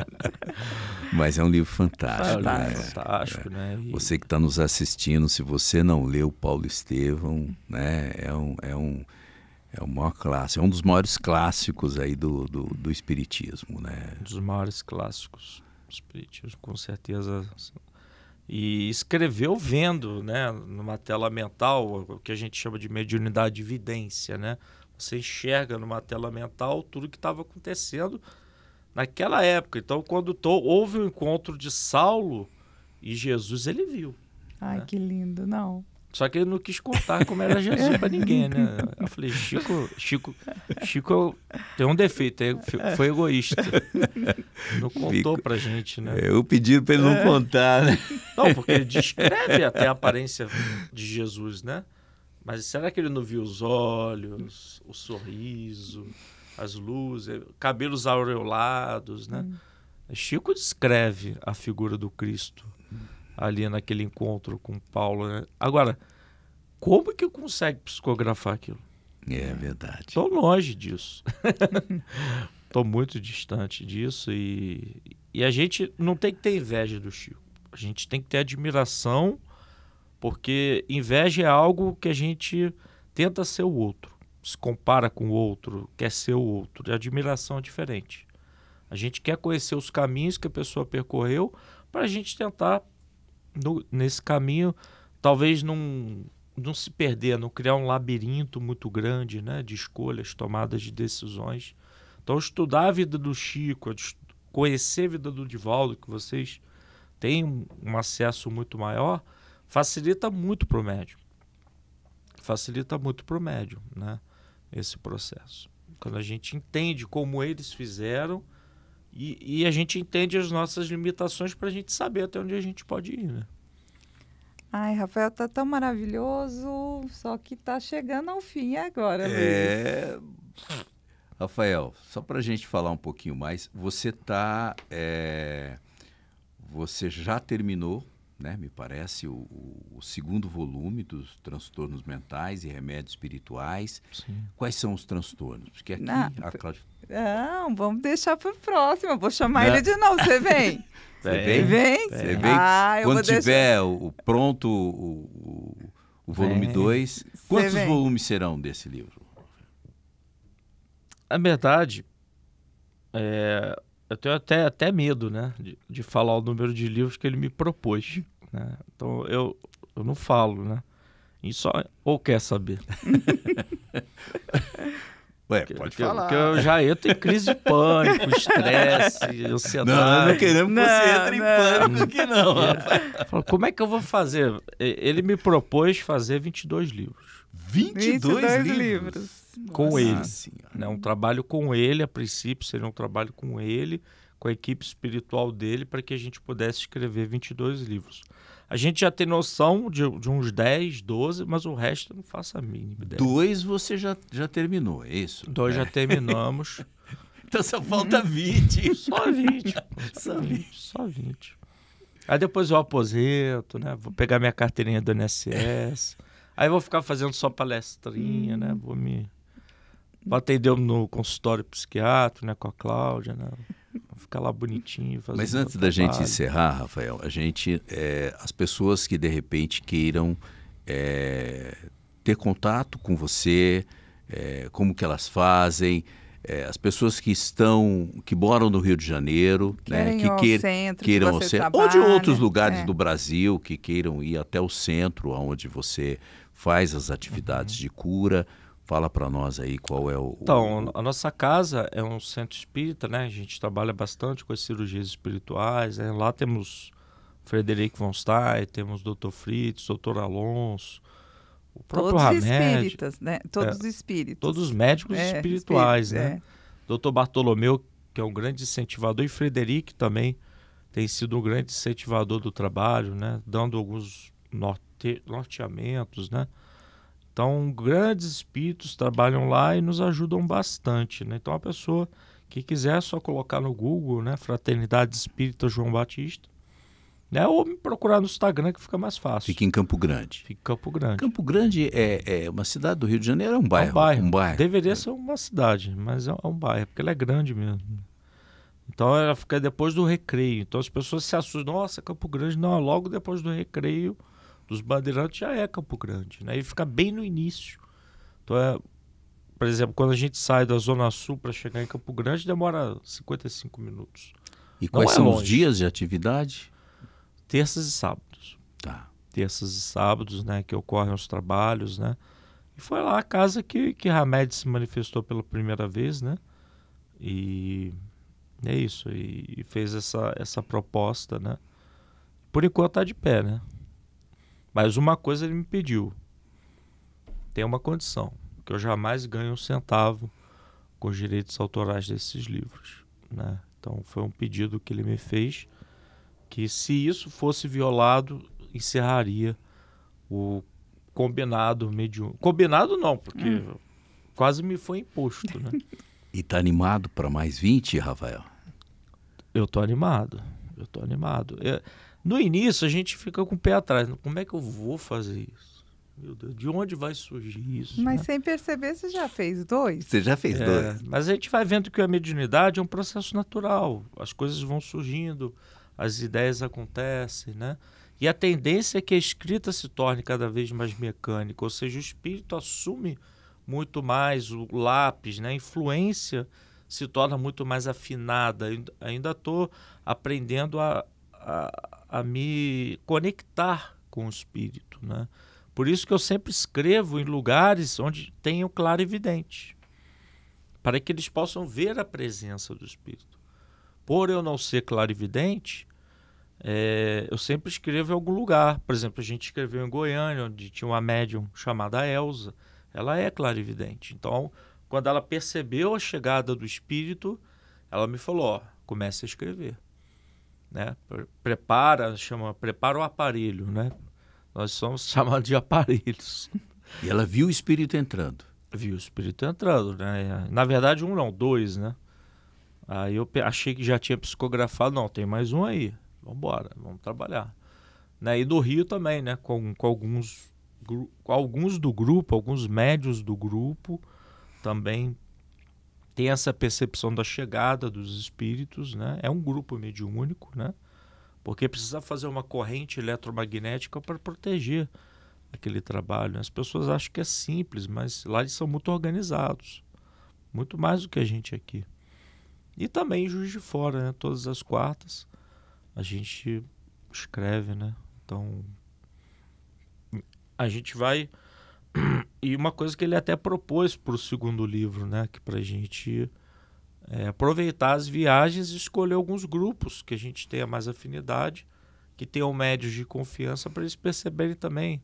Mas é um livro fantástico. Né? Fantástico, né? Fantástico, né? E... Você que está nos assistindo, se você não leu Paulo Estevam, né? É um. É um é o maior clássico, é um dos maiores clássicos aí do, do, do Espiritismo, né? Um dos maiores clássicos do Espiritismo, com certeza e escreveu vendo, né, numa tela mental, o que a gente chama de mediunidade de vidência, né? Você enxerga numa tela mental tudo que estava acontecendo naquela época. Então, quando tô, houve o encontro de Saulo e Jesus, ele viu. Ai, né? que lindo, não. Só que ele não quis contar como era Jesus é. para ninguém, né? Eu falei, Chico, Chico, Chico tem um defeito, foi é. egoísta. Não contou para gente, né? É, eu pedi para ele não contar, né? Não, porque ele descreve até a aparência de Jesus, né? Mas será que ele não viu os olhos, o sorriso, as luzes, cabelos aureolados, né? Hum. Chico descreve a figura do Cristo ali naquele encontro com Paulo. Né? Agora, como que eu consegue psicografar aquilo? É verdade. Estou longe disso. Estou muito distante disso e, e a gente não tem que ter inveja do Chico. A gente tem que ter admiração, porque inveja é algo que a gente tenta ser o outro, se compara com o outro, quer ser o outro. E admiração é diferente. A gente quer conhecer os caminhos que a pessoa percorreu para a gente tentar no, nesse caminho, talvez não, não se perder, não criar um labirinto muito grande né, de escolhas, tomadas de decisões. Então, estudar a vida do Chico, conhecer a vida do Divaldo, que vocês têm um acesso muito maior, facilita muito para o médium. Facilita muito para o médium né, esse processo. Quando a gente entende como eles fizeram e, e a gente entende as nossas limitações para a gente saber até onde a gente pode ir, né? Ai, Rafael, tá tão maravilhoso, só que tá chegando ao fim agora. É... Rafael, só para a gente falar um pouquinho mais, você tá, é... você já terminou né, me parece, o, o, segundo volume dos transtornos mentais e remédios espirituais. Sim. Quais são os transtornos? Porque aqui não, a Cláudia... Não, vamos deixar para o próximo. Eu vou chamar não. ele de novo. Você vem? Você vem? Vem? Você vem? Ah, Quando tiver deixar... o pronto o, o volume 2, quantos vem. volumes serão desse livro? Na verdade, é, eu tenho até, até medo, né? De, de, falar o número de livros que ele me propôs. Né? Então eu, eu não falo, né? E só ou quer saber. Ué, pode falar. Porque eu já entro em crise de pânico, estresse, ansiedade. Não, não queremos que você entre em pânico aqui, não. Hum. É. Como é que eu vou fazer? Ele me propôs fazer 22 livros. 22, 22 livros? livros. Com Nossa ele. Né? Um trabalho com ele, a princípio, seria um trabalho com ele, com a equipe espiritual dele, para que a gente pudesse escrever 22 livros. A gente já tem noção de, de, uns 10, 12, mas o resto não faço a mínima ideia. Dois você já, já terminou, é isso? Dois é. já terminamos. então só falta 20. Só 20. só 20. Só 20. Aí depois eu aposento, né? Vou pegar minha carteirinha do NSS. Aí vou ficar fazendo só palestrinha, né? Vou me... Vou atender no consultório psiquiátrico, né? Com a Cláudia, né? ficar lá bonitinho. Mas antes da gente encerrar, Rafael, a gente, é, as pessoas que de repente queiram é, ter contato com você, é, como que elas fazem, é, as pessoas que estão, que moram no Rio de Janeiro, né, que queir, centro, queiram que ao centro, ou de outros lugares é. do Brasil que queiram ir até o centro, onde você faz as atividades uhum. de cura Fala para nós aí qual é o. Então, a nossa casa é um centro espírita, né? A gente trabalha bastante com as cirurgias espirituais. Né? Lá temos Frederico von Stein, temos Dr. Fritz, Dr. Alonso, o próprio Todos Hamed, espíritas, né? Todos é, espíritos. Todos os médicos é, espirituais, né? É. Dr. Bartolomeu, que é um grande incentivador, e Frederico também tem sido um grande incentivador do trabalho, né? Dando alguns norte, norteamentos, né? Então, grandes espíritos trabalham lá e nos ajudam bastante. Né? Então, a pessoa que quiser é só colocar no Google, né? Fraternidade Espírita João Batista. Né? Ou me procurar no Instagram, que fica mais fácil. Fica em Campo Grande. Fica em Campo Grande. Campo Grande é, é uma cidade do Rio de Janeiro, é um bairro. É um bairro. Um bairro. Deveria é. ser uma cidade, mas é, é um bairro, porque ela é grande mesmo. Então ela fica depois do recreio. Então as pessoas se assustam, nossa, Campo Grande, não, é logo depois do recreio dos Bandeirantes já é Campo Grande, né? E fica bem no início. Então, é, por exemplo, quando a gente sai da Zona Sul para chegar em Campo Grande, demora 55 minutos. E quais é são longe. os dias de atividade? Terças e sábados. Tá. Terças e sábados, né? Que ocorrem os trabalhos, né? E foi lá a casa que, que Hamed se manifestou pela primeira vez, né? E é isso. E, e fez essa, essa proposta, né? Por enquanto tá de pé, né? Mas uma coisa ele me pediu. Tem uma condição, que eu jamais ganho um centavo com os direitos autorais desses livros. Né? Então foi um pedido que ele me fez que se isso fosse violado, encerraria o combinado mediúnico. Combinado não, porque hum. quase me foi imposto, né? e tá animado para mais 20, Rafael? Eu tô animado. Eu tô animado. É, no início a gente fica com o pé atrás. Como é que eu vou fazer isso? Meu Deus, de onde vai surgir isso? Mas né? sem perceber, você já fez dois. Você já fez é, dois. Mas a gente vai vendo que a mediunidade é um processo natural. As coisas vão surgindo, as ideias acontecem, né? E a tendência é que a escrita se torne cada vez mais mecânica, ou seja, o espírito assume muito mais o lápis, né? a influência se torna muito mais afinada. Ainda estou aprendendo a, a, a me conectar com o espírito, né? Por isso que eu sempre escrevo em lugares onde tenho claro evidente, para que eles possam ver a presença do espírito. Por eu não ser claro evidente, é, eu sempre escrevo em algum lugar. Por exemplo, a gente escreveu em Goiânia, onde tinha uma médium chamada Elsa. Ela é clarividente. Então, quando ela percebeu a chegada do espírito, ela me falou: ó, comece a escrever né? Prepara, chama, prepara o aparelho, né? Nós somos chamados de aparelhos. E ela viu o espírito entrando. Viu o espírito entrando, né? Na verdade, um não, dois, né? Aí eu achei que já tinha psicografado, não, tem mais um aí. Vamos embora, vamos trabalhar. Né? E do Rio também, né? Com, com alguns com alguns do grupo, alguns médios do grupo também tem essa percepção da chegada dos espíritos, né? É um grupo mediúnico, né? Porque precisa fazer uma corrente eletromagnética para proteger aquele trabalho. Né? As pessoas acham que é simples, mas lá eles são muito organizados, muito mais do que a gente aqui. E também Juiz de Fora, né? Todas as quartas a gente escreve, né? Então a gente vai e uma coisa que ele até propôs para o segundo livro, né? Que para a gente é, aproveitar as viagens e escolher alguns grupos que a gente tenha mais afinidade, que tenham médios de confiança para eles perceberem também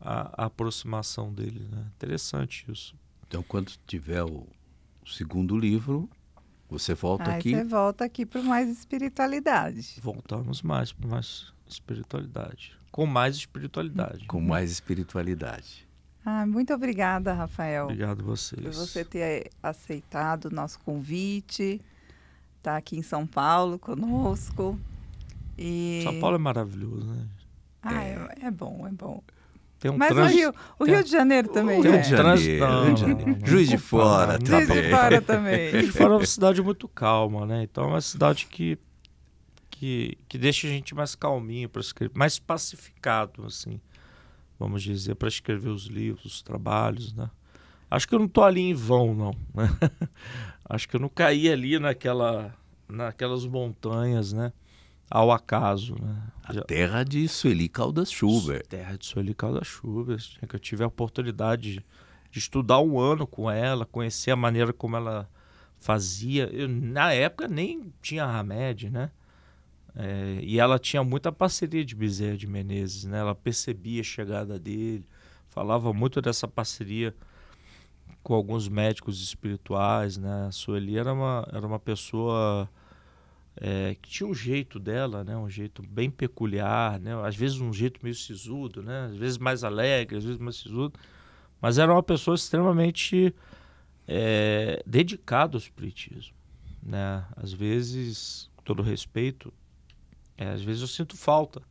a, a aproximação dele. Né? Interessante isso. Então, quando tiver o segundo livro, você volta Aí aqui. Você volta aqui para mais espiritualidade. Voltamos mais para mais espiritualidade. Com mais espiritualidade. Com mais espiritualidade. Ah, muito obrigada, Rafael. Obrigado a vocês. Por você ter aceitado o nosso convite, estar tá aqui em São Paulo conosco. E... São Paulo é maravilhoso, né? Ah, é, é, é bom, é bom. Tem um Mas trans... o, Rio, o Rio de Janeiro também. Tem um é. de Janeiro, não, Rio de Janeiro. Juiz de Fora também. Juiz de Fora também. Juiz de Fora é uma cidade muito calma, né? Então é uma cidade que, que, que deixa a gente mais calminho, mais pacificado, assim vamos dizer, para escrever os livros, os trabalhos, né? Acho que eu não estou ali em vão, não. Né? Acho que eu não caí ali naquela, naquelas montanhas, né? Ao acaso, né? A Já... terra de Sueli Caldas Schubert. Terra de Sueli Caldas Schubert. Né? Que eu tive a oportunidade de estudar um ano com ela, conhecer a maneira como ela fazia. Eu, na época nem tinha remédio, né? É, e ela tinha muita parceria de Bezerra de Menezes, né? Ela percebia a chegada dele, falava muito dessa parceria com alguns médicos espirituais, né? A Sueli era uma, era uma pessoa é, que tinha um jeito dela, né? Um jeito bem peculiar, né? Às vezes um jeito meio sisudo, né? Às vezes mais alegre, às vezes mais sisudo. Mas era uma pessoa extremamente é, dedicada ao espiritismo, né? Às vezes, com todo respeito, é, às vezes eu sinto falta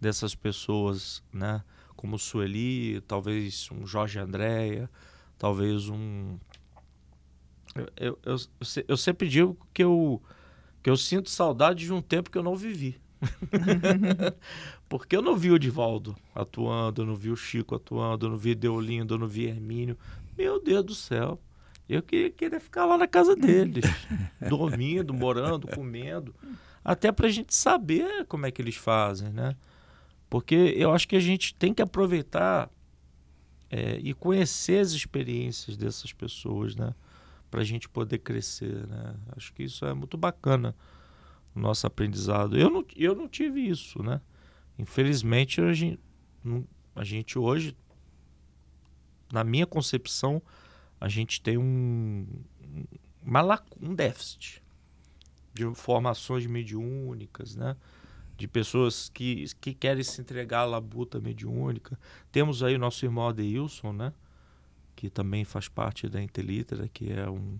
dessas pessoas, né? Como Sueli, talvez um Jorge Andréia, talvez um. Eu, eu, eu, eu, sempre digo que eu, que eu sinto saudade de um tempo que eu não vivi. Porque eu não vi o Divaldo atuando, eu não vi o Chico atuando, eu não vi Deolindo, eu não vi Hermínio. Meu Deus do céu. Eu queria, queria ficar lá na casa deles, dormindo, morando, comendo até para a gente saber como é que eles fazem, né? Porque eu acho que a gente tem que aproveitar é, e conhecer as experiências dessas pessoas, né? Para a gente poder crescer, né? Acho que isso é muito bacana, o nosso aprendizado. Eu não, eu não tive isso, né? Infelizmente, a gente, a gente hoje, na minha concepção, a gente tem um, uma, um déficit de formações mediúnicas, né? de pessoas que, que querem se entregar à labuta mediúnica. Temos aí o nosso irmão Adeilson, né? que também faz parte da Intelitra, que é um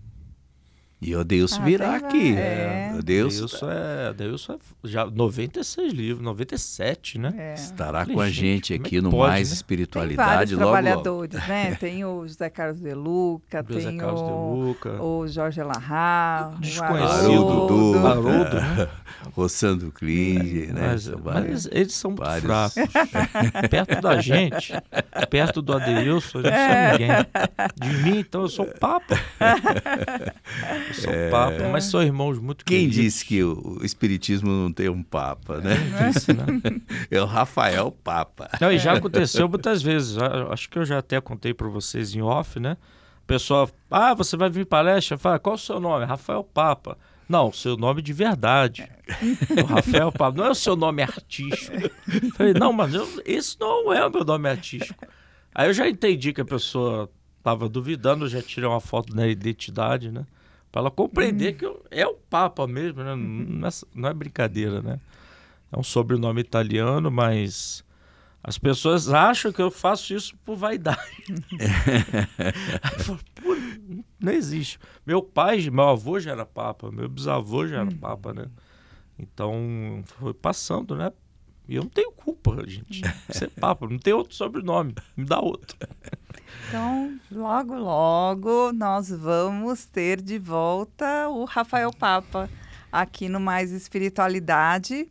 e o Deus ah, virá aqui. É. Deus, Deus é, Deus tá- é, é já 96 livros, 97, né? É. Estará Falei, com a gente, gente é aqui no pode, Mais né? Espiritualidade tem logo, trabalhadores, logo. né? Tem o José Carlos de Luca, o tem o, de Luca. o Jorge Larrar, desconhecido, o Haroldo, né? Haroldo, né? Rossando é, né? Mas, vários, mas, eles são vários. fracos. perto da gente, perto do Adeus, eu não sou ninguém. De mim, então, eu sou o Papa. São é... papa, mas são irmãos muito Quem queridos. disse que o espiritismo não tem um papa, né? É, disse, é né? é o Rafael Papa. Não, e já aconteceu muitas vezes. Acho que eu já até contei para vocês em off, né? O pessoal, ah, você vai vir palestra? Fala, qual o seu nome? Rafael Papa. Não, o seu nome de verdade. É. O Rafael Papa. Não é o seu nome artístico. falei, não, mas eu, esse não é o meu nome artístico. Aí eu já entendi que a pessoa estava duvidando, já tirei uma foto da identidade, né? para ela compreender hum. que é o Papa mesmo, né? não, uhum. é, não é brincadeira, né? É um sobrenome italiano, mas as pessoas acham que eu faço isso por vaidade. falo, não existe. Meu pai, meu avô já era Papa, meu bisavô já era hum. Papa, né? Então foi passando, né? E eu não tenho culpa, gente. Você é papo, não tem outro sobrenome, me dá outro. Então, logo, logo, nós vamos ter de volta o Rafael Papa aqui no Mais Espiritualidade.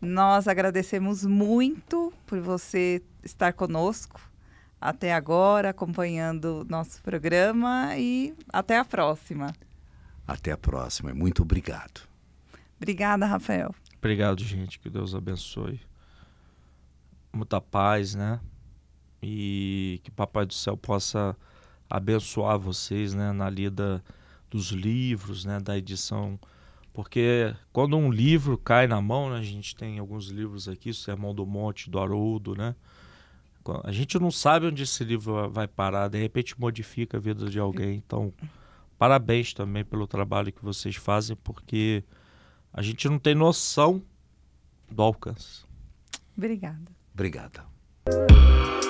Nós agradecemos muito por você estar conosco até agora, acompanhando nosso programa e até a próxima. Até a próxima, muito obrigado. Obrigada, Rafael. Obrigado, gente. Que Deus abençoe. Muita paz, né? E que o Papai do Céu possa abençoar vocês, né? Na lida dos livros, né? Da edição. Porque quando um livro cai na mão, né? a gente tem alguns livros aqui, o Sermão do Monte, do Haroldo, né? A gente não sabe onde esse livro vai parar, de repente modifica a vida de alguém. Então, parabéns também pelo trabalho que vocês fazem, porque a gente não tem noção do alcance. Obrigada. Obrigada.